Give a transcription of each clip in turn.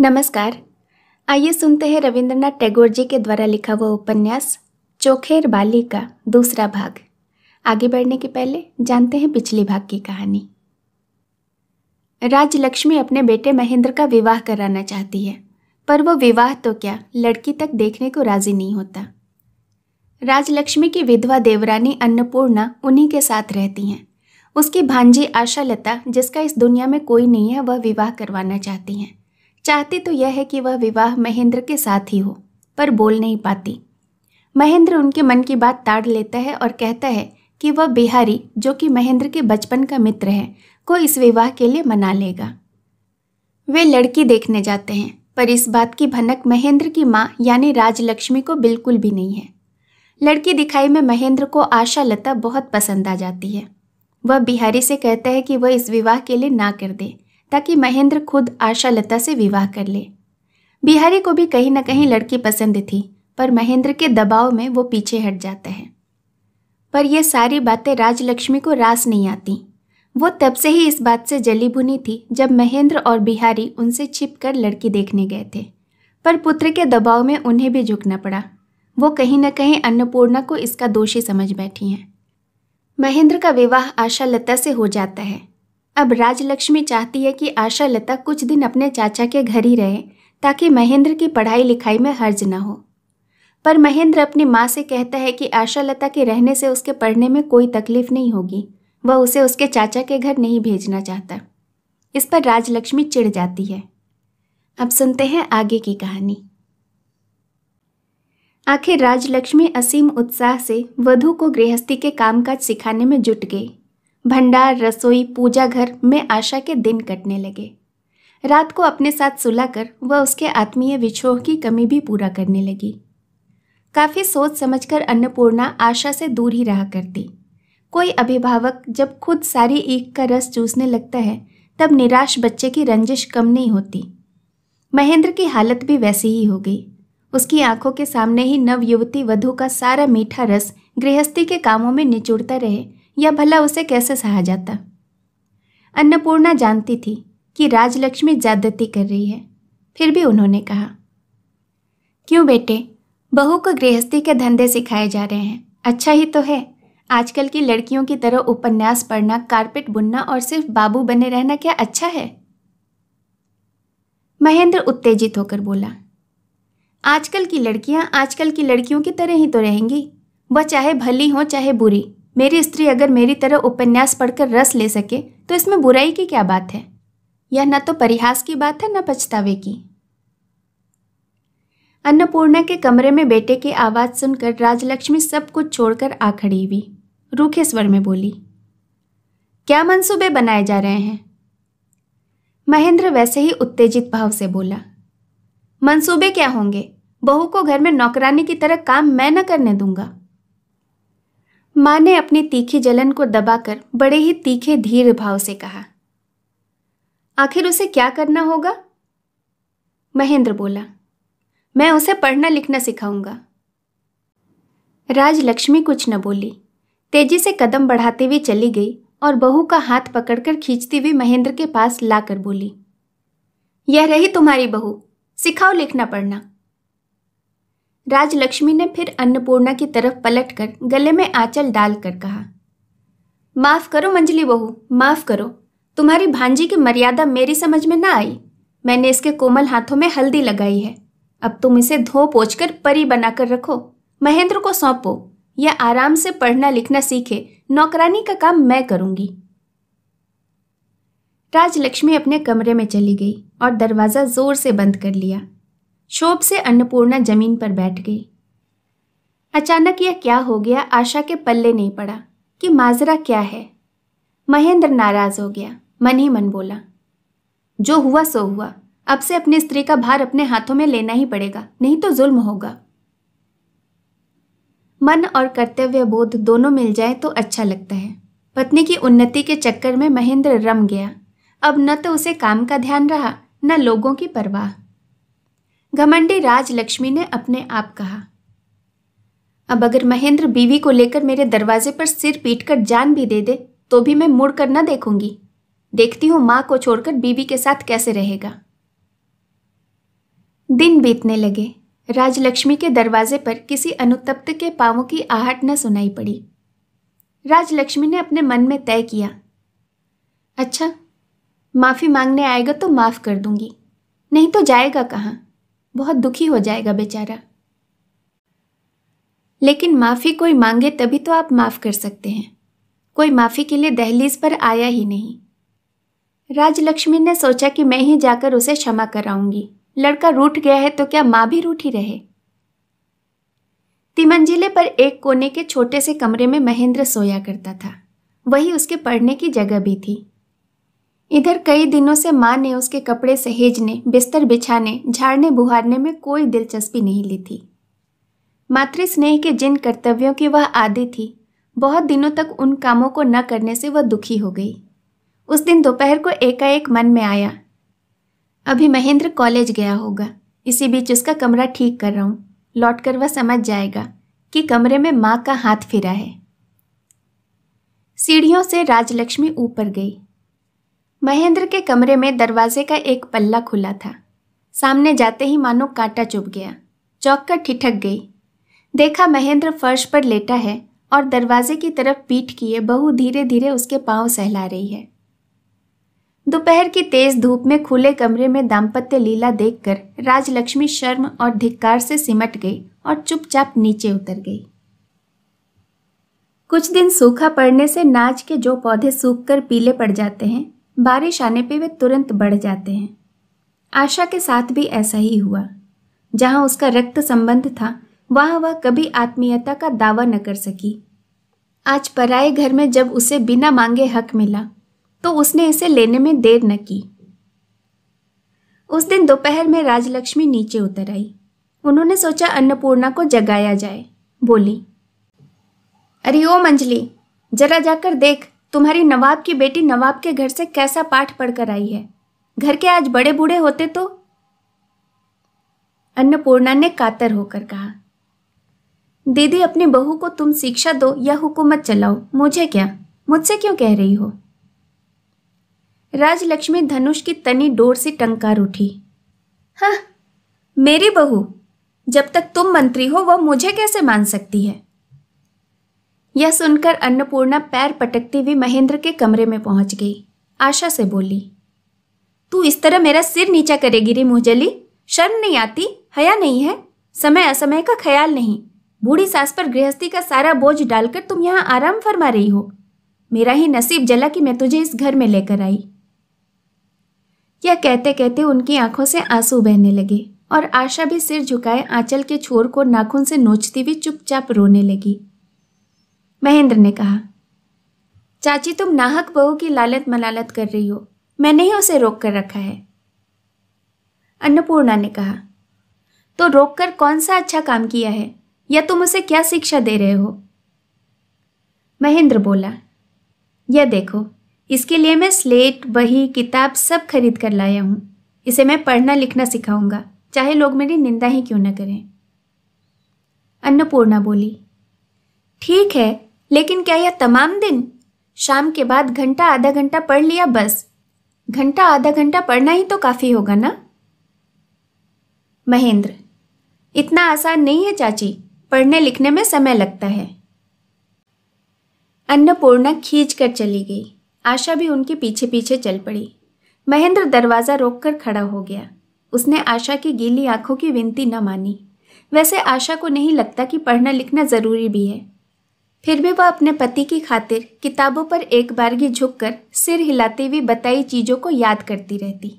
नमस्कार आइए सुनते हैं रविंद्रनाथ टैगोर जी के द्वारा लिखा हुआ उपन्यास चोखेर बाली का दूसरा भाग आगे बढ़ने के पहले जानते हैं पिछले भाग की कहानी राजलक्ष्मी अपने बेटे महेंद्र का विवाह कराना चाहती है पर वो विवाह तो क्या लड़की तक देखने को राजी नहीं होता राजलक्ष्मी की विधवा देवरानी अन्नपूर्णा उन्हीं के साथ रहती हैं उसकी भांजी आशा लता जिसका इस दुनिया में कोई नहीं है वह विवाह करवाना चाहती हैं चाहती तो यह है कि वह विवाह महेंद्र के साथ ही हो पर बोल नहीं पाती महेंद्र उनके मन की बात ताड़ लेता है और कहता है कि वह बिहारी जो कि महेंद्र के बचपन का मित्र है को इस विवाह के लिए मना लेगा वे लड़की देखने जाते हैं पर इस बात की भनक महेंद्र की माँ यानी राजलक्ष्मी को बिल्कुल भी नहीं है लड़की दिखाई में महेंद्र को आशा लता बहुत पसंद आ जाती है वह बिहारी से कहता है कि वह इस विवाह के लिए ना कर दे ताकि महेंद्र खुद आशा लता से विवाह कर ले बिहारी को भी कहीं ना कहीं लड़की पसंद थी पर महेंद्र के दबाव में वो पीछे हट जाता है पर यह सारी बातें राजलक्ष्मी को रास नहीं आती वो तब से ही इस बात से जली भुनी थी जब महेंद्र और बिहारी उनसे छिप कर लड़की देखने गए थे पर पुत्र के दबाव में उन्हें भी झुकना पड़ा वो कहीं ना कहीं अन्नपूर्णा को इसका दोषी समझ बैठी हैं महेंद्र का विवाह आशा लता से हो जाता है अब राजलक्ष्मी चाहती है कि आशा लता कुछ दिन अपने चाचा के घर ही रहे ताकि महेंद्र की पढ़ाई लिखाई में हर्ज न हो पर महेंद्र अपनी माँ से कहता है कि आशा लता के रहने से उसके पढ़ने में कोई तकलीफ नहीं होगी वह उसे उसके चाचा के घर नहीं भेजना चाहता इस पर राजलक्ष्मी चिढ़ जाती है अब सुनते हैं आगे की कहानी आखिर राजलक्ष्मी असीम उत्साह से वधु को गृहस्थी के कामकाज सिखाने में जुट गई भंडार रसोई पूजा घर में आशा के दिन कटने लगे रात को अपने साथ सुला कर वह उसके आत्मीय विछोह की कमी भी पूरा करने लगी काफ़ी सोच समझकर अन्नपूर्णा आशा से दूर ही रहा करती कोई अभिभावक जब खुद सारी ईख का रस चूसने लगता है तब निराश बच्चे की रंजिश कम नहीं होती महेंद्र की हालत भी वैसी ही हो गई उसकी आंखों के सामने ही नवयुवती वधु का सारा मीठा रस गृहस्थी के कामों में निचुड़ता रहे या भला उसे कैसे सहा जाता अन्नपूर्णा जानती थी कि राजलक्ष्मी ज्यादती कर रही है फिर भी उन्होंने कहा क्यों बेटे बहू को गृहस्थी के धंधे सिखाए जा रहे हैं अच्छा ही तो है आजकल की लड़कियों की तरह उपन्यास पढ़ना कारपेट बुनना और सिर्फ बाबू बने रहना क्या अच्छा है महेंद्र उत्तेजित होकर बोला आजकल की लड़कियां आजकल की लड़कियों की तरह ही तो रहेंगी वह चाहे भली हो चाहे बुरी मेरी स्त्री अगर मेरी तरह उपन्यास पढ़कर रस ले सके तो इसमें बुराई की क्या बात है यह न तो परिहास की बात है न पछतावे की अन्नपूर्णा के कमरे में बेटे की आवाज़ सुनकर राजलक्ष्मी सब कुछ छोड़कर आ खड़ी हुई रूखे स्वर में बोली क्या मंसूबे बनाए जा रहे हैं महेंद्र वैसे ही उत्तेजित भाव से बोला मंसूबे क्या होंगे बहू को घर में नौकरानी की तरह काम मैं न करने दूंगा माँ ने अपनी तीखी जलन को दबाकर बड़े ही तीखे धीर भाव से कहा आखिर उसे क्या करना होगा महेंद्र बोला मैं उसे पढ़ना लिखना सिखाऊंगा राजलक्ष्मी कुछ न बोली तेजी से कदम बढ़ाते हुए चली गई और बहू का हाथ पकड़कर खींचती हुई महेंद्र के पास लाकर बोली यह रही तुम्हारी बहू सिखाओ लिखना पढ़ना राजलक्ष्मी ने फिर अन्नपूर्णा की तरफ पलटकर गले में आंचल डालकर कहा माफ करो मंजलि बहू माफ करो तुम्हारी भांजी की मर्यादा मेरी समझ में ना आई मैंने इसके कोमल हाथों में हल्दी लगाई है अब तुम इसे धो पोछ कर परी बनाकर रखो महेंद्र को सौंपो यह आराम से पढ़ना लिखना सीखे नौकरानी का काम मैं करूंगी राजलक्ष्मी अपने कमरे में चली गई और दरवाज़ा ज़ोर से बंद कर लिया शोभ से अन्नपूर्णा जमीन पर बैठ गई अचानक यह क्या हो गया आशा के पल्ले नहीं पड़ा कि माजरा क्या है महेंद्र नाराज हो गया मन ही मन बोला जो हुआ सो हुआ अब से अपनी स्त्री का भार अपने हाथों में लेना ही पड़ेगा नहीं तो जुल्म होगा मन और कर्तव्य बोध दोनों मिल जाए तो अच्छा लगता है पत्नी की उन्नति के चक्कर में महेंद्र रम गया अब न तो उसे काम का ध्यान रहा न लोगों की परवाह घमंडी राजलक्ष्मी ने अपने आप कहा अब अगर महेंद्र बीवी को लेकर मेरे दरवाजे पर सिर पीटकर जान भी दे दे तो भी मैं मुड़ कर न देखूंगी देखती हूं माँ को छोड़कर बीवी के साथ कैसे रहेगा दिन बीतने लगे राजलक्ष्मी के दरवाजे पर किसी अनुतप्त के पांवों की आहट न सुनाई पड़ी राजलक्ष्मी ने अपने मन में तय किया अच्छा माफ़ी मांगने आएगा तो माफ़ कर दूंगी नहीं तो जाएगा कहाँ बहुत दुखी हो जाएगा बेचारा लेकिन माफ़ी कोई मांगे तभी तो आप माफ़ कर सकते हैं कोई माफ़ी के लिए दहलीज पर आया ही नहीं राजलक्ष्मी ने सोचा कि मैं ही जाकर उसे क्षमा कराऊंगी लड़का रूठ गया है तो क्या माँ भी रूठी रहे तिमंजिले पर एक कोने के छोटे से कमरे में महेंद्र सोया करता था वही उसके पढ़ने की जगह भी थी इधर कई दिनों से माँ ने उसके कपड़े सहेजने बिस्तर बिछाने झाड़ने बुहारने में कोई दिलचस्पी नहीं ली थी मातृ स्नेह के जिन कर्तव्यों की वह आदि थी बहुत दिनों तक उन कामों को न करने से वह दुखी हो गई उस दिन दोपहर को एकाएक मन में आया अभी महेंद्र कॉलेज गया होगा इसी बीच उसका कमरा ठीक कर रहा हूँ लौट कर वह समझ जाएगा कि कमरे में माँ का हाथ फिरा है सीढ़ियों से राजलक्ष्मी ऊपर गई महेंद्र के कमरे में दरवाजे का एक पल्ला खुला था सामने जाते ही मानो कांटा चुभ गया चौक कर ठिठक गई देखा महेंद्र फर्श पर लेटा है और दरवाजे की तरफ पीठ किए बहु धीरे धीरे उसके पांव सहला रही है दोपहर की तेज धूप में खुले कमरे में दाम्पत्य लीला देखकर राजलक्ष्मी शर्म और धिक्कार से सिमट गई और चुपचाप नीचे उतर गई कुछ दिन सूखा पड़ने से नाच के जो पौधे सूखकर पीले पड़ जाते हैं बारिश आने पे वे तुरंत बढ़ जाते हैं आशा के साथ भी ऐसा ही हुआ जहां उसका रक्त संबंध था वहां वह कभी आत्मीयता का दावा न कर सकी आज पराए घर में जब उसे बिना मांगे हक मिला तो उसने इसे लेने में देर न की उस दिन दोपहर में राजलक्ष्मी नीचे उतर आई उन्होंने सोचा अन्नपूर्णा को जगाया जाए बोली अरे ओ अंजलि जरा जाकर देख तुम्हारी नवाब की बेटी नवाब के घर से कैसा पाठ पढ़कर आई है घर के आज बड़े बूढ़े होते तो अन्नपूर्णा ने कातर होकर कहा दीदी अपनी बहू को तुम शिक्षा दो या हुकूमत चलाओ मुझे क्या मुझसे क्यों कह रही हो राजलक्ष्मी धनुष की तनी डोर से टंकार उठी हाँ मेरी बहू जब तक तुम मंत्री हो वह मुझे कैसे मान सकती है यह सुनकर अन्नपूर्णा पैर पटकती हुई महेंद्र के कमरे में पहुंच गई आशा से बोली तू इस तरह मेरा सिर नीचा करेगी रे मुहजली शर्म नहीं आती हया नहीं है समय असमय का ख्याल नहीं बूढ़ी सास पर गृहस्थी का सारा बोझ डालकर तुम यहाँ आराम फरमा रही हो मेरा ही नसीब जला कि मैं तुझे इस घर में लेकर आई यह कहते कहते उनकी आंखों से आंसू बहने लगे और आशा भी सिर झुकाए आंचल के छोर को नाखून से नोचती हुई चुपचाप रोने लगी महेंद्र ने कहा चाची तुम नाहक बहू की लालत मलालत कर रही हो मैंने ही उसे रोक कर रखा है अन्नपूर्णा ने कहा तो रोक कर कौन सा अच्छा काम किया है या तुम उसे क्या शिक्षा दे रहे हो महेंद्र बोला यह देखो इसके लिए मैं स्लेट बही किताब सब खरीद कर लाया हूँ इसे मैं पढ़ना लिखना सिखाऊंगा चाहे लोग मेरी निंदा ही क्यों न करें अन्नपूर्णा बोली ठीक है लेकिन क्या यह तमाम दिन शाम के बाद घंटा आधा घंटा पढ़ लिया बस घंटा आधा घंटा पढ़ना ही तो काफ़ी होगा ना महेंद्र इतना आसान नहीं है चाची पढ़ने लिखने में समय लगता है अन्नपूर्णा खींच कर चली गई आशा भी उनके पीछे पीछे चल पड़ी महेंद्र दरवाज़ा रोककर खड़ा हो गया उसने आशा की गीली आंखों की विनती न मानी वैसे आशा को नहीं लगता कि पढ़ना लिखना ज़रूरी भी है फिर भी वह अपने पति की खातिर किताबों पर एक बारगी झुककर सिर हिलाती हुई बताई चीज़ों को याद करती रहती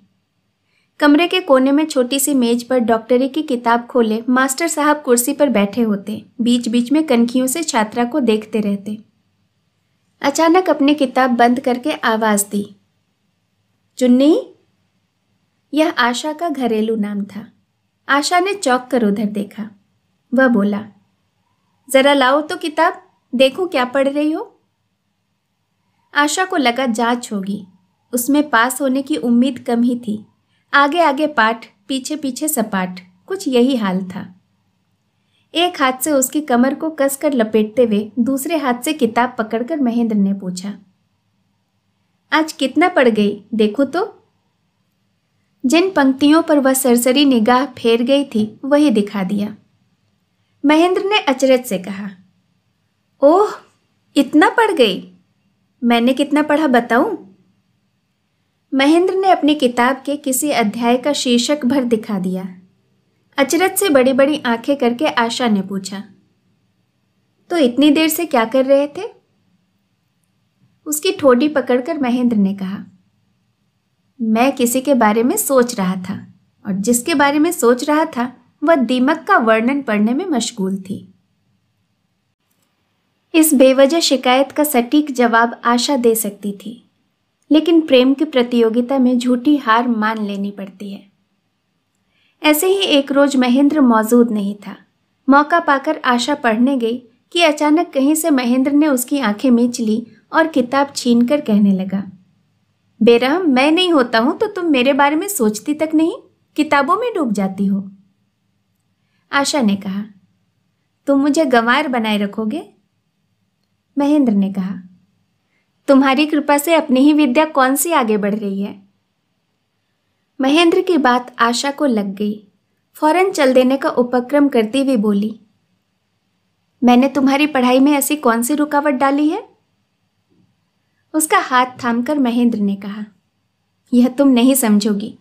कमरे के कोने में छोटी सी मेज पर डॉक्टरी की किताब खोले मास्टर साहब कुर्सी पर बैठे होते बीच बीच में कनखियों से छात्रा को देखते रहते अचानक अपनी किताब बंद करके आवाज़ दी चुन्नी यह आशा का घरेलू नाम था आशा ने चौक कर उधर देखा वह बोला ज़रा लाओ तो किताब देखो क्या पढ़ रही हो आशा को लगा जांच होगी उसमें पास होने की उम्मीद कम ही थी आगे आगे पाठ पीछे पीछे सपाट कुछ यही हाल था एक हाथ से उसकी कमर को कसकर लपेटते हुए दूसरे हाथ से किताब पकड़कर महेंद्र ने पूछा आज कितना पढ़ गई देखो तो जिन पंक्तियों पर वह सरसरी निगाह फेर गई थी वही दिखा दिया महेंद्र ने अचरज से कहा ओह इतना पढ़ गई मैंने कितना पढ़ा बताऊं महेंद्र ने अपनी किताब के किसी अध्याय का शीर्षक भर दिखा दिया अचरज से बड़ी बड़ी आंखें करके आशा ने पूछा तो इतनी देर से क्या कर रहे थे उसकी ठोडी पकड़कर महेंद्र ने कहा मैं किसी के बारे में सोच रहा था और जिसके बारे में सोच रहा था वह दीमक का वर्णन पढ़ने में मशगूल थी इस बेवजह शिकायत का सटीक जवाब आशा दे सकती थी लेकिन प्रेम की प्रतियोगिता में झूठी हार मान लेनी पड़ती है ऐसे ही एक रोज महेंद्र मौजूद नहीं था मौका पाकर आशा पढ़ने गई कि अचानक कहीं से महेंद्र ने उसकी आंखें मींच ली और किताब छीन कर कहने लगा बेरहम मैं नहीं होता हूं तो तुम मेरे बारे में सोचती तक नहीं किताबों में डूब जाती हो आशा ने कहा तुम मुझे गंवार बनाए रखोगे महेंद्र ने कहा तुम्हारी कृपा से अपनी ही विद्या कौन सी आगे बढ़ रही है महेंद्र की बात आशा को लग गई फौरन चल देने का उपक्रम करती हुई बोली मैंने तुम्हारी पढ़ाई में ऐसी कौन सी रुकावट डाली है उसका हाथ थामकर महेंद्र ने कहा यह तुम नहीं समझोगी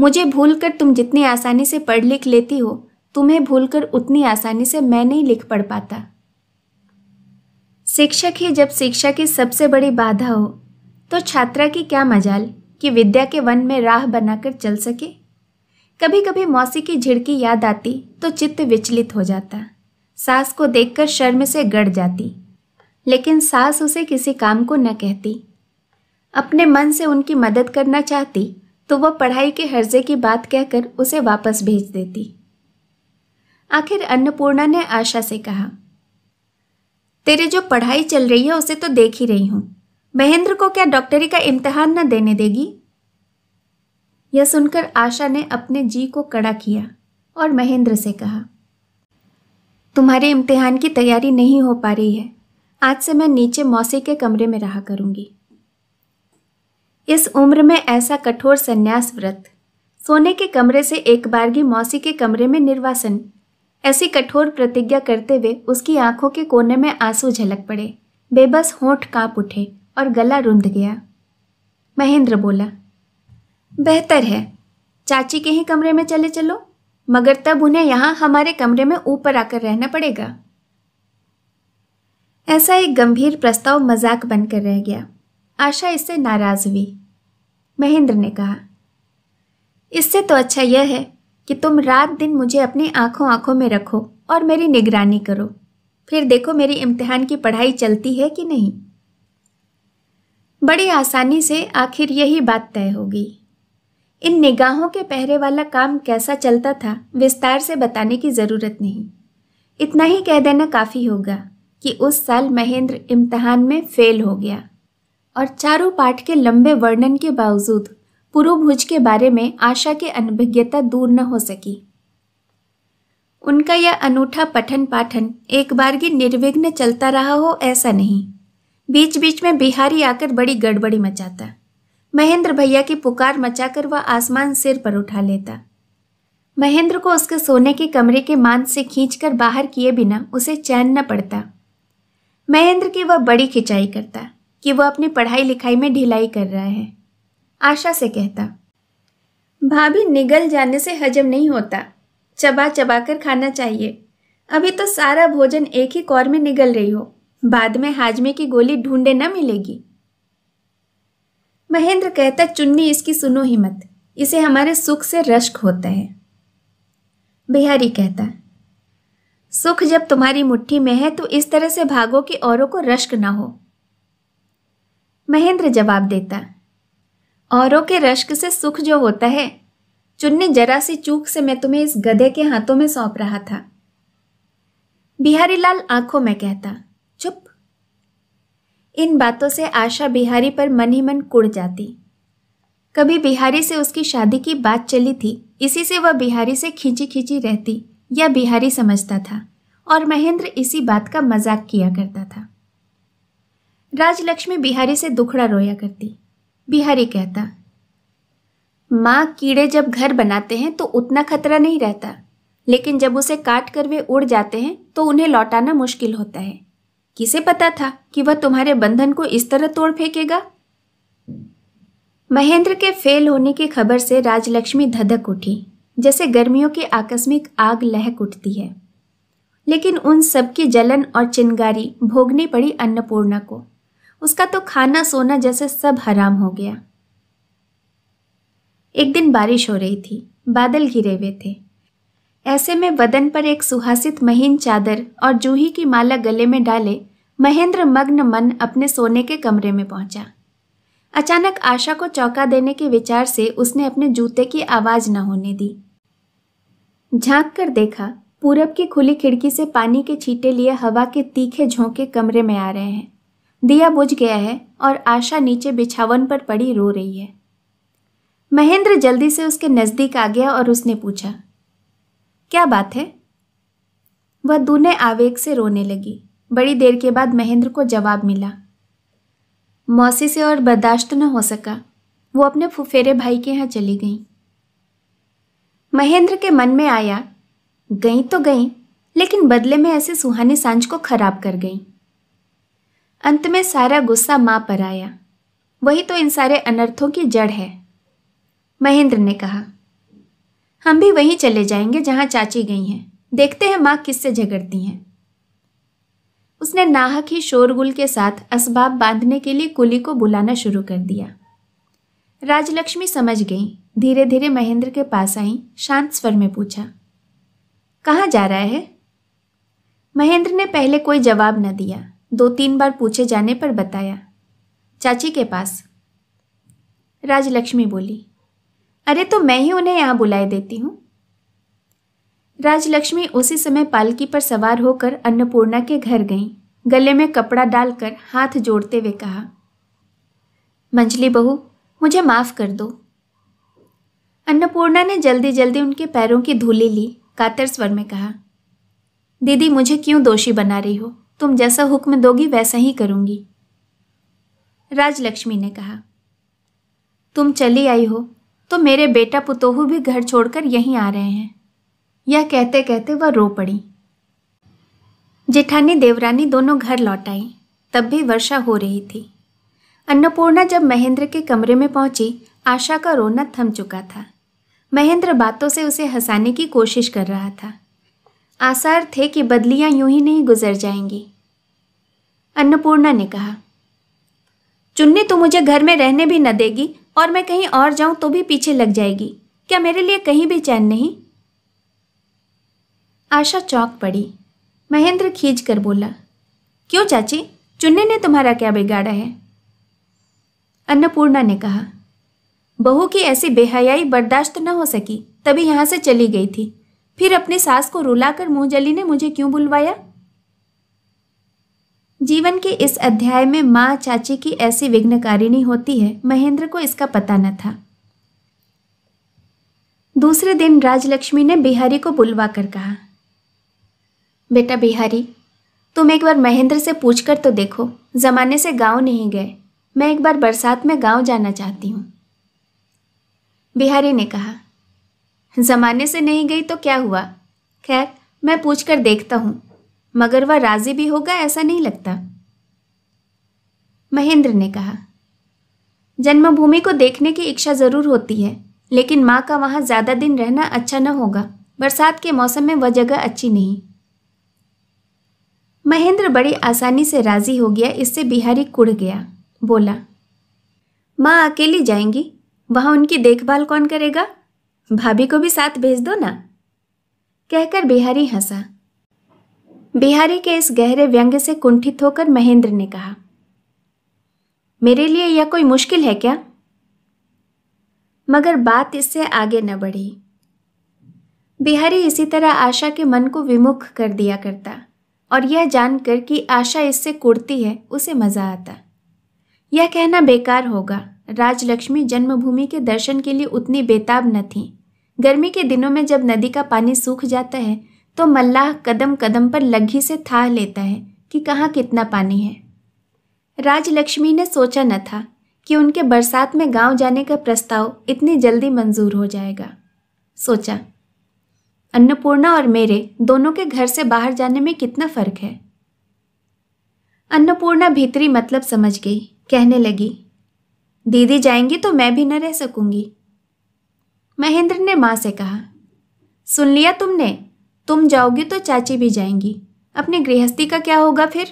मुझे भूलकर तुम जितनी आसानी से पढ़ लिख लेती हो तुम्हें भूलकर उतनी आसानी से मैं नहीं लिख पढ़ पाता शिक्षक ही जब शिक्षा की सबसे बड़ी बाधा हो तो छात्रा की क्या मजाल कि विद्या के वन में राह बनाकर चल सके कभी कभी मौसी की झिड़की याद आती तो चित्त विचलित हो जाता सास को देखकर शर्म से गड़ जाती लेकिन सास उसे किसी काम को न कहती अपने मन से उनकी मदद करना चाहती तो वह पढ़ाई के हर्जे की बात कहकर उसे वापस भेज देती आखिर अन्नपूर्णा ने आशा से कहा तेरे जो पढ़ाई चल रही है उसे तो देख ही रही हूं महेंद्र को क्या डॉक्टरी का इम्तहान न देने देगी यह सुनकर आशा ने अपने जी को कड़ा किया और महेंद्र से कहा तुम्हारे इम्तिहान की तैयारी नहीं हो पा रही है आज से मैं नीचे मौसी के कमरे में रहा करूंगी इस उम्र में ऐसा कठोर संन्यास व्रत सोने के कमरे से एक बारगी मौसी के कमरे में निर्वासन ऐसी कठोर प्रतिज्ञा करते हुए उसकी आंखों के कोने में आंसू झलक पड़े बेबस होंठ कांप उठे और गला रुंध गया महेंद्र बोला बेहतर है चाची के ही कमरे में चले चलो मगर तब उन्हें यहाँ हमारे कमरे में ऊपर आकर रहना पड़ेगा ऐसा एक गंभीर प्रस्ताव मजाक बनकर रह गया आशा इससे नाराज हुई महेंद्र ने कहा इससे तो अच्छा यह है कि तुम रात दिन मुझे अपनी आंखों आंखों में रखो और मेरी निगरानी करो फिर देखो मेरी इम्तिहान की पढ़ाई चलती है कि नहीं बड़ी आसानी से आखिर यही बात तय होगी इन निगाहों के पहरे वाला काम कैसा चलता था विस्तार से बताने की ज़रूरत नहीं इतना ही कह देना काफ़ी होगा कि उस साल महेंद्र इम्तिहान में फेल हो गया और चारों पाठ के लंबे वर्णन के बावजूद पूर्व भुज के बारे में आशा की अनभिज्ञता दूर न हो सकी उनका यह अनूठा पठन पाठन एक बार की निर्विघ्न चलता रहा हो ऐसा नहीं बीच बीच में बिहारी आकर बड़ी गड़बड़ी मचाता महेंद्र भैया की पुकार मचाकर वह आसमान सिर पर उठा लेता महेंद्र को उसके सोने के कमरे के मान से खींचकर बाहर किए बिना उसे चैन न पड़ता महेंद्र की वह बड़ी खिंचाई करता कि वह अपनी पढ़ाई लिखाई में ढिलाई कर रहा है आशा से कहता भाभी निगल जाने से हजम नहीं होता चबा चबा कर खाना चाहिए अभी तो सारा भोजन एक ही कौर में निगल रही हो बाद में हाजमे की गोली ढूंढे न मिलेगी महेंद्र कहता चुन्नी इसकी सुनो ही मत इसे हमारे सुख से रश्क होता है बिहारी कहता सुख जब तुम्हारी मुट्ठी में है तो इस तरह से भागो कि औरों को रश्क ना हो महेंद्र जवाब देता औरों के रश्क से सुख जो होता है चुन्नी जरा सी चूक से मैं तुम्हें इस गधे के हाथों में सौंप रहा था बिहारी लाल आंखों में कहता चुप इन बातों से आशा बिहारी पर मन ही मन कुड़ जाती कभी बिहारी से उसकी शादी की बात चली थी इसी से वह बिहारी से खींची खींची रहती या बिहारी समझता था और महेंद्र इसी बात का मजाक किया करता था राजलक्ष्मी बिहारी से दुखड़ा रोया करती बिहारी कहता माँ कीड़े जब घर बनाते हैं तो उतना खतरा नहीं रहता लेकिन जब उसे काट कर वे उड़ जाते हैं तो उन्हें लौटाना मुश्किल होता है किसे पता था कि वह तुम्हारे बंधन को इस तरह तोड़ फेंकेगा महेंद्र के फेल होने की खबर से राजलक्ष्मी धधक उठी जैसे गर्मियों की आकस्मिक आग लहक उठती है लेकिन उन सबकी जलन और चिंगारी भोगनी पड़ी अन्नपूर्णा को उसका तो खाना सोना जैसे सब हराम हो गया एक दिन बारिश हो रही थी बादल घिरे हुए थे ऐसे में बदन पर एक सुहासित महीन चादर और जूही की माला गले में डाले महेंद्र मग्न मन अपने सोने के कमरे में पहुंचा अचानक आशा को चौंका देने के विचार से उसने अपने जूते की आवाज़ न होने दी झांक कर देखा पूरब की खुली खिड़की से पानी के छींटे लिए हवा के तीखे झोंके कमरे में आ रहे हैं दिया बुझ गया है और आशा नीचे बिछावन पर पड़ी रो रही है महेंद्र जल्दी से उसके नज़दीक आ गया और उसने पूछा क्या बात है वह दूने आवेग से रोने लगी बड़ी देर के बाद महेंद्र को जवाब मिला मौसी से और बर्दाश्त न हो सका वो अपने फुफेरे भाई के यहाँ चली गई महेंद्र के मन में आया गई तो गई लेकिन बदले में ऐसे सुहानी सांझ को खराब कर गई अंत में सारा गुस्सा माँ पर आया वही तो इन सारे अनर्थों की जड़ है महेंद्र ने कहा हम भी वहीं चले जाएंगे जहां चाची गई हैं देखते हैं माँ किससे झगड़ती हैं उसने नाहक ही शोरगुल के साथ असबाब बांधने के लिए कुली को बुलाना शुरू कर दिया राजलक्ष्मी समझ गई धीरे धीरे महेंद्र के पास आई शांत स्वर में पूछा कहाँ जा रहा है महेंद्र ने पहले कोई जवाब न दिया दो तीन बार पूछे जाने पर बताया चाची के पास राजलक्ष्मी बोली अरे तो मैं ही उन्हें यहां बुलाए देती हूं राजलक्ष्मी उसी समय पालकी पर सवार होकर अन्नपूर्णा के घर गई गले में कपड़ा डालकर हाथ जोड़ते हुए कहा मंजली बहू मुझे माफ़ कर दो अन्नपूर्णा ने जल्दी जल्दी उनके पैरों की धूली ली कातर स्वर में कहा दीदी मुझे क्यों दोषी बना रही हो तुम जैसा हुक्म दोगी वैसा ही करूंगी राजलक्ष्मी ने कहा तुम चली आई हो तो मेरे बेटा पुतोहू भी घर छोड़कर यहीं आ रहे हैं यह कहते कहते वह रो पड़ी जेठानी देवरानी दोनों घर लौट आई तब भी वर्षा हो रही थी अन्नपूर्णा जब महेंद्र के कमरे में पहुंची आशा का रोना थम चुका था महेंद्र बातों से उसे हंसाने की कोशिश कर रहा था आसार थे कि बदलियां यूं ही नहीं गुजर जाएंगी अन्नपूर्णा ने कहा चुन्नी तो मुझे घर में रहने भी न देगी और मैं कहीं और जाऊं तो भी पीछे लग जाएगी क्या मेरे लिए कहीं भी चैन नहीं आशा चौक पड़ी महेंद्र खींच कर बोला क्यों चाची चुन्नी ने तुम्हारा क्या बिगाड़ा है अन्नपूर्णा ने कहा बहू की ऐसी बेहयाई बर्दाश्त न हो सकी तभी यहां से चली गई थी फिर अपने सास को रुलाकर मुंहजली ने मुझे क्यों बुलवाया जीवन के इस अध्याय में माँ चाची की ऐसी विघ्नकारिणी होती है महेंद्र को इसका पता न था दूसरे दिन राजलक्ष्मी ने बिहारी को बुलवा कर कहा बेटा बिहारी तुम एक बार महेंद्र से पूछ कर तो देखो ज़माने से गांव नहीं गए मैं एक बार बरसात में गांव जाना चाहती हूँ बिहारी ने कहा जमाने से नहीं गई तो क्या हुआ खैर मैं पूछ कर देखता हूँ मगर वह राजी भी होगा ऐसा नहीं लगता महेंद्र ने कहा जन्मभूमि को देखने की इच्छा ज़रूर होती है लेकिन माँ का वहाँ ज़्यादा दिन रहना अच्छा न होगा बरसात के मौसम में वह जगह अच्छी नहीं महेंद्र बड़ी आसानी से राज़ी हो गया इससे बिहारी कुड़ गया बोला माँ अकेली जाएंगी वहाँ उनकी देखभाल कौन करेगा भाभी को भी साथ भेज दो ना कहकर बिहारी हंसा बिहारी के इस गहरे व्यंग से कुंठित होकर महेंद्र ने कहा मेरे लिए यह कोई मुश्किल है क्या मगर बात इससे आगे न बढ़ी बिहारी इसी तरह आशा के मन को विमुख कर दिया करता और यह जानकर कि आशा इससे कुड़ती है उसे मजा आता यह कहना बेकार होगा राजलक्ष्मी जन्मभूमि के दर्शन के लिए उतनी बेताब न थी गर्मी के दिनों में जब नदी का पानी सूख जाता है तो मल्लाह कदम कदम पर लग्घी से था लेता है कि कहाँ कितना पानी है राजलक्ष्मी ने सोचा न था कि उनके बरसात में गांव जाने का प्रस्ताव इतनी जल्दी मंजूर हो जाएगा सोचा अन्नपूर्णा और मेरे दोनों के घर से बाहर जाने में कितना फर्क है अन्नपूर्णा भीतरी मतलब समझ गई कहने लगी दीदी जाएंगी तो मैं भी न रह सकूंगी महेंद्र ने माँ से कहा सुन लिया तुमने तुम जाओगी तो चाची भी जाएंगी अपनी गृहस्थी का क्या होगा फिर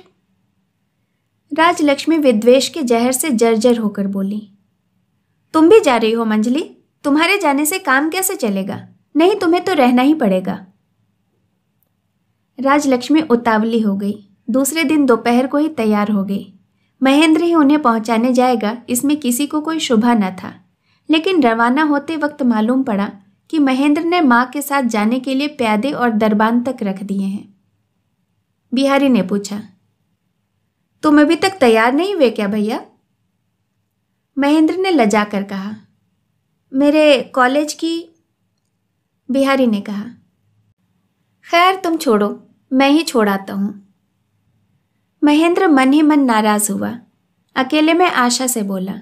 राजलक्ष्मी विद्वेश के जहर से जर्जर होकर बोली तुम भी जा रही हो मंजलि तुम्हारे जाने से काम कैसे चलेगा नहीं तुम्हें तो रहना ही पड़ेगा राजलक्ष्मी उतावली हो गई दूसरे दिन दोपहर को ही तैयार हो गई महेंद्र ही उन्हें पहुंचाने जाएगा इसमें किसी को कोई शुभा न था लेकिन रवाना होते वक्त मालूम पड़ा कि महेंद्र ने माँ के साथ जाने के लिए प्यादे और दरबान तक रख दिए हैं बिहारी ने पूछा तुम अभी तक तैयार नहीं हुए क्या भैया महेंद्र ने लजा कर कहा मेरे कॉलेज की बिहारी ने कहा खैर तुम छोड़ो मैं ही छोड़ाता हूँ महेंद्र मन ही मन नाराज़ हुआ अकेले में आशा से बोला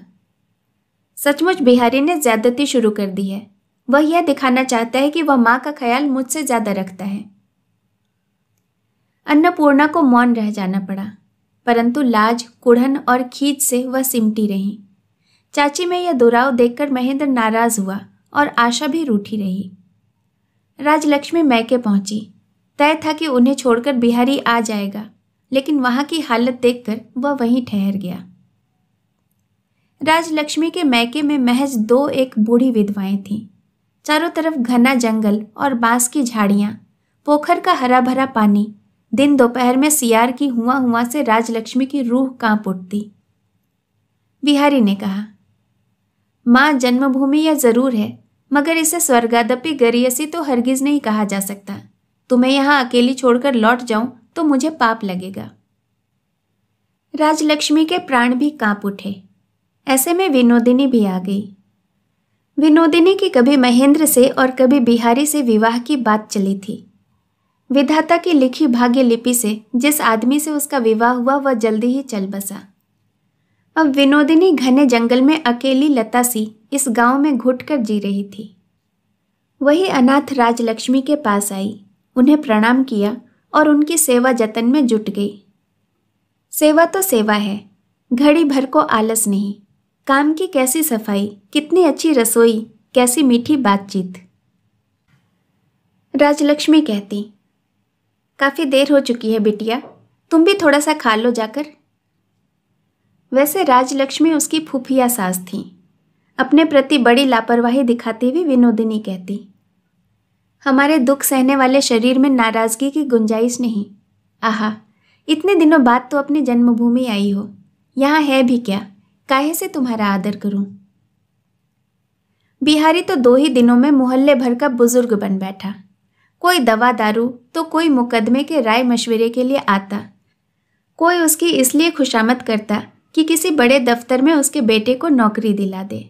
सचमुच बिहारी ने ज्यादती शुरू कर दी है वह यह दिखाना चाहता है कि वह माँ का ख्याल मुझसे ज़्यादा रखता है अन्नपूर्णा को मौन रह जाना पड़ा परंतु लाज कुढ़न और खींच से वह सिमटी रही चाची में यह दुराव देखकर महेंद्र नाराज हुआ और आशा भी रूठी रही राजलक्ष्मी मैके पहुंची तय था कि उन्हें छोड़कर बिहारी आ जाएगा लेकिन वहां की हालत देखकर वह वहीं ठहर गया राजलक्ष्मी के मैके में महज दो एक बूढ़ी विधवाएं थीं चारों तरफ घना जंगल और बांस की झाड़ियाँ पोखर का हरा भरा पानी दिन दोपहर में सियार की हुआ हुआ से राजलक्ष्मी की रूह कांप उठती बिहारी ने कहा माँ जन्मभूमि यह जरूर है मगर इसे स्वर्गादपि गरियसी तो हरगिज नहीं कहा जा सकता तुम्हें यहाँ अकेली छोड़कर लौट जाऊं तो मुझे पाप लगेगा राजलक्ष्मी के प्राण भी कांप उठे ऐसे में विनोदिनी भी आ गई विनोदिनी की कभी महेंद्र से और कभी बिहारी से विवाह की बात चली थी विधाता की लिखी भाग्य लिपि से जिस आदमी से उसका विवाह हुआ वह जल्दी ही चल बसा अब विनोदिनी घने जंगल में अकेली लता सी इस गांव में घुट कर जी रही थी वही अनाथ राजलक्ष्मी के पास आई उन्हें प्रणाम किया और उनकी सेवा जतन में जुट गई सेवा तो सेवा है घड़ी भर को आलस नहीं काम की कैसी सफाई कितनी अच्छी रसोई कैसी मीठी बातचीत राजलक्ष्मी कहती काफ़ी देर हो चुकी है बिटिया तुम भी थोड़ा सा खा लो जाकर वैसे राजलक्ष्मी उसकी फूफिया सास थी अपने प्रति बड़ी लापरवाही दिखाती हुई विनोदिनी कहती हमारे दुख सहने वाले शरीर में नाराज़गी की गुंजाइश नहीं आहा इतने दिनों बाद तो अपनी जन्मभूमि आई हो यहाँ है भी क्या काहे से तुम्हारा आदर करूं बिहारी तो दो ही दिनों में मोहल्ले भर का बुजुर्ग बन बैठा कोई दवा दारू तो कोई मुकदमे के राय मशवरे के लिए आता कोई उसकी इसलिए खुशामद करता कि किसी बड़े दफ्तर में उसके बेटे को नौकरी दिला दे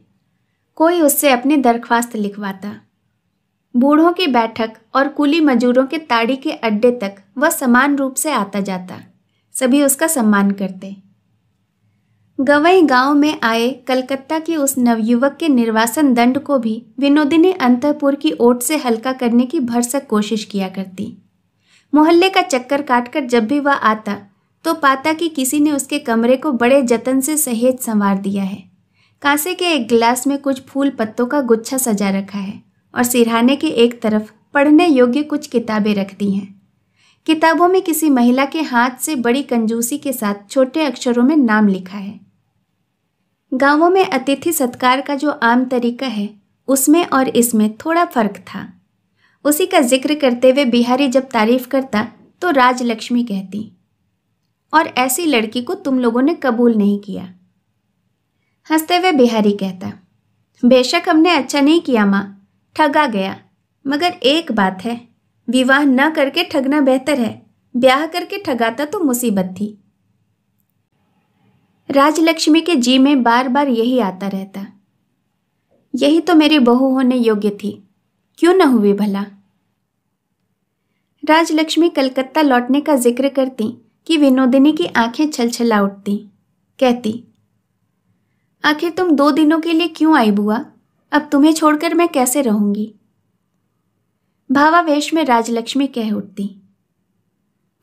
कोई उससे अपनी दरख्वास्त लिखवाता बूढ़ों की बैठक और कुली मजूरों के ताड़ी के अड्डे तक वह समान रूप से आता जाता सभी उसका सम्मान करते गवई गांव में आए कलकत्ता के उस नवयुवक के निर्वासन दंड को भी विनोदिनी अंतपुर की ओट से हल्का करने की भरसक कोशिश किया करती मोहल्ले का चक्कर काटकर जब भी वह आता तो पाता कि किसी ने उसके कमरे को बड़े जतन से सहेज संवार दिया है कांसे के एक गिलास में कुछ फूल पत्तों का गुच्छा सजा रखा है और सिरहाने के एक तरफ पढ़ने योग्य कुछ किताबें रख दी हैं किताबों में किसी महिला के हाथ से बड़ी कंजूसी के साथ छोटे अक्षरों में नाम लिखा है गांवों में अतिथि सत्कार का जो आम तरीका है उसमें और इसमें थोड़ा फर्क था उसी का जिक्र करते हुए बिहारी जब तारीफ करता तो राजलक्ष्मी कहती और ऐसी लड़की को तुम लोगों ने कबूल नहीं किया हंसते हुए बिहारी कहता बेशक हमने अच्छा नहीं किया माँ ठगा गया मगर एक बात है विवाह न करके ठगना बेहतर है ब्याह करके ठगाता तो मुसीबत थी राजलक्ष्मी के जी में बार बार यही आता रहता यही तो मेरी बहू होने योग्य थी क्यों न हुई भला राजलक्ष्मी कलकत्ता लौटने का जिक्र करती कि विनोदिनी की आंखें छलछला उठती कहती आखिर तुम दो दिनों के लिए क्यों आई बुआ अब तुम्हें छोड़कर मैं कैसे रहूंगी भावावेश में राजलक्ष्मी कह उठती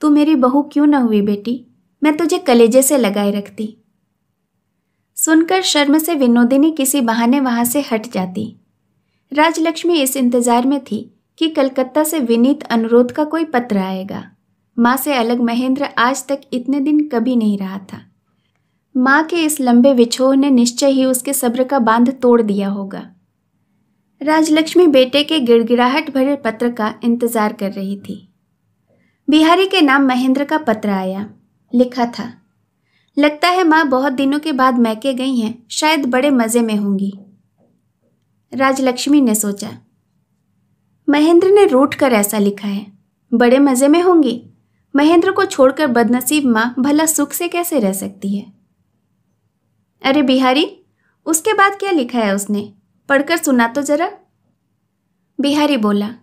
तू मेरी बहू क्यों न हुई बेटी मैं तुझे कलेजे से लगाए रखती सुनकर शर्म से विनोदिनी किसी बहाने वहां से हट जाती राजलक्ष्मी इस इंतजार में थी कि कलकत्ता से विनीत अनुरोध का कोई पत्र आएगा माँ से अलग महेंद्र आज तक इतने दिन कभी नहीं रहा था माँ के इस लंबे विछोह ने निश्चय ही उसके सब्र का बांध तोड़ दिया होगा राजलक्ष्मी बेटे के गिड़गिड़ाहट भरे पत्र का इंतजार कर रही थी बिहारी के नाम महेंद्र का पत्र आया लिखा था लगता है माँ बहुत दिनों के बाद मैके गई हैं शायद बड़े मज़े में होंगी राजलक्ष्मी ने सोचा महेंद्र ने रूठ कर ऐसा लिखा है बड़े मज़े में होंगी महेंद्र को छोड़कर बदनसीब माँ भला सुख से कैसे रह सकती है अरे बिहारी उसके बाद क्या लिखा है उसने पढ़कर सुना तो ज़रा बिहारी बोला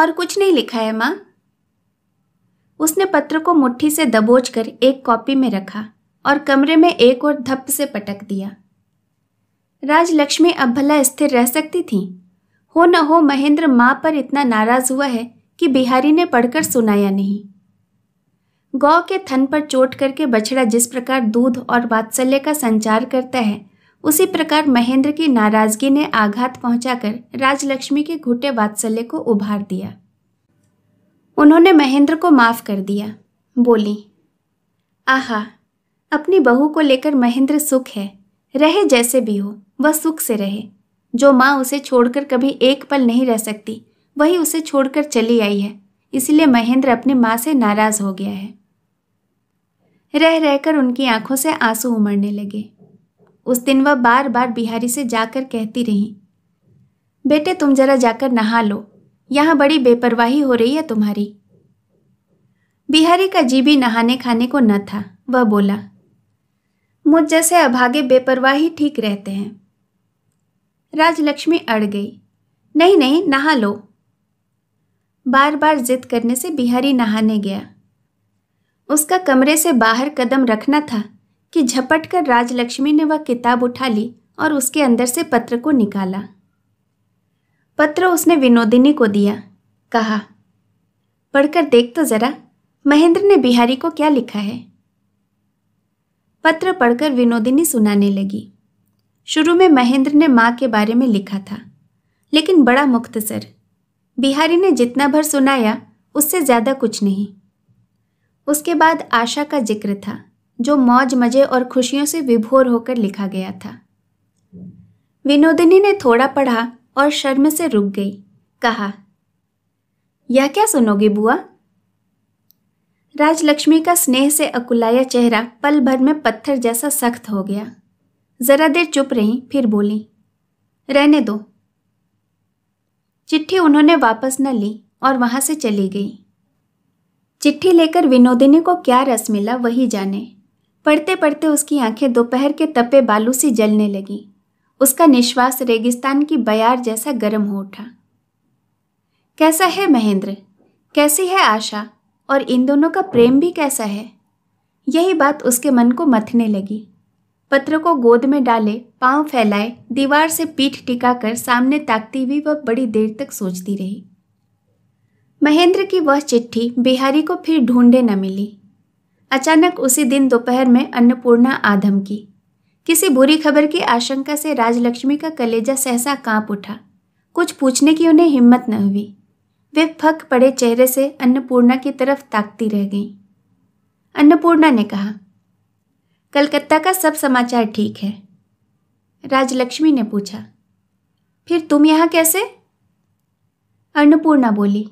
और कुछ नहीं लिखा है माँ उसने पत्र को मुट्ठी से दबोच कर एक कॉपी में रखा और कमरे में एक और धप से पटक दिया राजलक्ष्मी अब भला स्थिर रह सकती थी हो न हो महेंद्र माँ पर इतना नाराज हुआ है कि बिहारी ने पढ़कर सुनाया नहीं गौ के थन पर चोट करके बछड़ा जिस प्रकार दूध और वात्सल्य का संचार करता है उसी प्रकार महेंद्र की नाराजगी ने आघात पहुंचाकर राजलक्ष्मी के घुटे वात्सल्य को उभार दिया उन्होंने महेंद्र को माफ़ कर दिया बोली आहा अपनी बहू को लेकर महेंद्र सुख है रहे जैसे भी हो वह सुख से रहे जो माँ उसे छोड़कर कभी एक पल नहीं रह सकती वही उसे छोड़कर चली आई है इसलिए महेंद्र अपनी माँ से नाराज़ हो गया है रह रहकर उनकी आंखों से आंसू उमड़ने लगे उस दिन वह बार बार बिहारी से जाकर कहती रही बेटे तुम जरा जाकर नहा लो यहां बड़ी बेपरवाही हो रही है तुम्हारी बिहारी का जी भी नहाने खाने को न था वह बोला मुझ जैसे अभागे बेपरवाही ठीक रहते हैं राजलक्ष्मी अड़ गई नहीं नहीं नहा लो बार बार जिद करने से बिहारी नहाने गया उसका कमरे से बाहर कदम रखना था कि झपट कर राजलक्ष्मी ने वह किताब उठा ली और उसके अंदर से पत्र को निकाला पत्र उसने विनोदिनी को दिया कहा पढ़कर देख तो जरा महेंद्र ने बिहारी को क्या लिखा है पत्र पढ़कर विनोदिनी सुनाने लगी शुरू में महेंद्र ने माँ के बारे में लिखा था लेकिन बड़ा मुख्तसर बिहारी ने जितना भर सुनाया उससे ज़्यादा कुछ नहीं उसके बाद आशा का जिक्र था जो मौज मजे और खुशियों से विभोर होकर लिखा गया था विनोदिनी ने थोड़ा पढ़ा और शर्म से रुक गई कहा यह क्या सुनोगे बुआ राजलक्ष्मी का स्नेह से अकुलाया चेहरा पल भर में पत्थर जैसा सख्त हो गया जरा देर चुप रही फिर बोली रहने दो चिट्ठी उन्होंने वापस न ली और वहां से चली गई चिट्ठी लेकर विनोदिनी को क्या रस मिला वही जाने पढ़ते पढ़ते उसकी आंखें दोपहर के तपे बालू से जलने लगीं उसका निश्वास रेगिस्तान की बयार जैसा गर्म हो उठा कैसा है महेंद्र कैसी है आशा और इन दोनों का प्रेम भी कैसा है यही बात उसके मन को मथने लगी पत्र को गोद में डाले पांव फैलाए दीवार से पीठ टिकाकर सामने ताकती हुई वह बड़ी देर तक सोचती रही महेंद्र की वह चिट्ठी बिहारी को फिर ढूंढे न मिली अचानक उसी दिन दोपहर में अन्नपूर्णा आधम की किसी बुरी खबर की आशंका से राजलक्ष्मी का कलेजा सहसा कांप उठा कुछ पूछने की उन्हें हिम्मत न हुई वे फक पड़े चेहरे से अन्नपूर्णा की तरफ ताकती रह गईं अन्नपूर्णा ने कहा कलकत्ता का सब समाचार ठीक है राजलक्ष्मी ने पूछा फिर तुम यहाँ कैसे अन्नपूर्णा बोली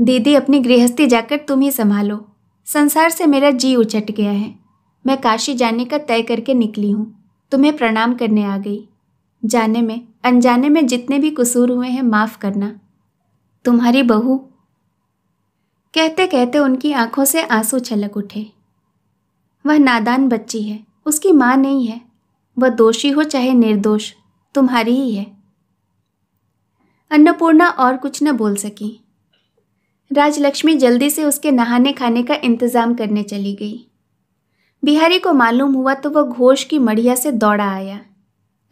दीदी अपनी गृहस्थी जाकर तुम ही संभालो संसार से मेरा जी उचट गया है मैं काशी जाने का तय करके निकली हूँ तुम्हें प्रणाम करने आ गई जाने में अनजाने में जितने भी कसूर हुए हैं माफ़ करना तुम्हारी बहू कहते कहते उनकी आंखों से आंसू छलक उठे वह नादान बच्ची है उसकी माँ नहीं है वह दोषी हो चाहे निर्दोष तुम्हारी ही है अन्नपूर्णा और कुछ न बोल सकी राजलक्ष्मी जल्दी से उसके नहाने खाने का इंतज़ाम करने चली गई बिहारी को मालूम हुआ तो वह घोष की मढ़िया से दौड़ा आया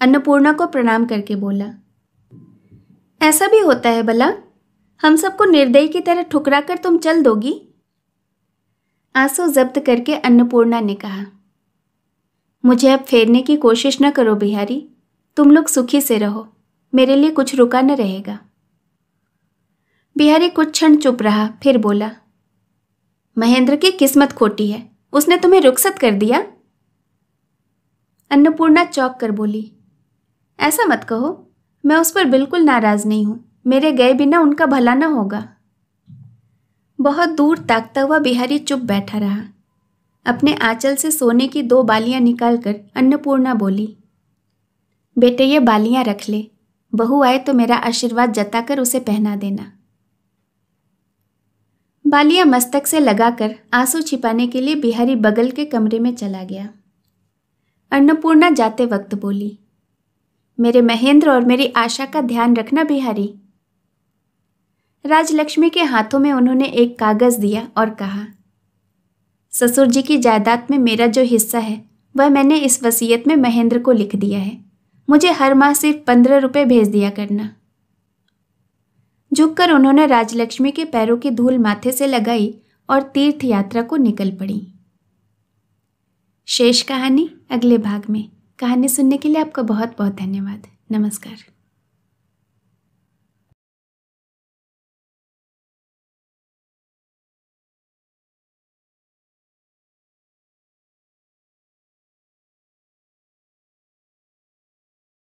अन्नपूर्णा को प्रणाम करके बोला ऐसा भी होता है भला हम सबको निर्दयी की तरह ठुकरा कर तुम चल दोगी आंसू जब्त करके अन्नपूर्णा ने कहा मुझे अब फेरने की कोशिश न करो बिहारी तुम लोग सुखी से रहो मेरे लिए कुछ रुका न रहेगा बिहारी कुछ क्षण चुप रहा फिर बोला महेंद्र की किस्मत खोटी है उसने तुम्हें रुखसत कर दिया अन्नपूर्णा चौक कर बोली ऐसा मत कहो मैं उस पर बिल्कुल नाराज नहीं हूं मेरे गए बिना उनका भला ना होगा बहुत दूर ताकता हुआ बिहारी चुप बैठा रहा अपने आंचल से सोने की दो बालियां निकालकर अन्नपूर्णा बोली बेटे ये बालियां रख ले बहू आए तो मेरा आशीर्वाद जताकर उसे पहना देना बालिया मस्तक से लगाकर आंसू छिपाने के लिए बिहारी बगल के कमरे में चला गया अन्नपूर्णा जाते वक्त बोली मेरे महेंद्र और मेरी आशा का ध्यान रखना बिहारी राजलक्ष्मी के हाथों में उन्होंने एक कागज दिया और कहा ससुर जी की जायदाद में मेरा जो हिस्सा है वह मैंने इस वसीयत में महेंद्र को लिख दिया है मुझे हर माह सिर्फ पंद्रह रुपये भेज दिया करना झुककर उन्होंने राजलक्ष्मी के पैरों की धूल माथे से लगाई और तीर्थ यात्रा को निकल पड़ी शेष कहानी अगले भाग में कहानी सुनने के लिए आपका बहुत बहुत धन्यवाद नमस्कार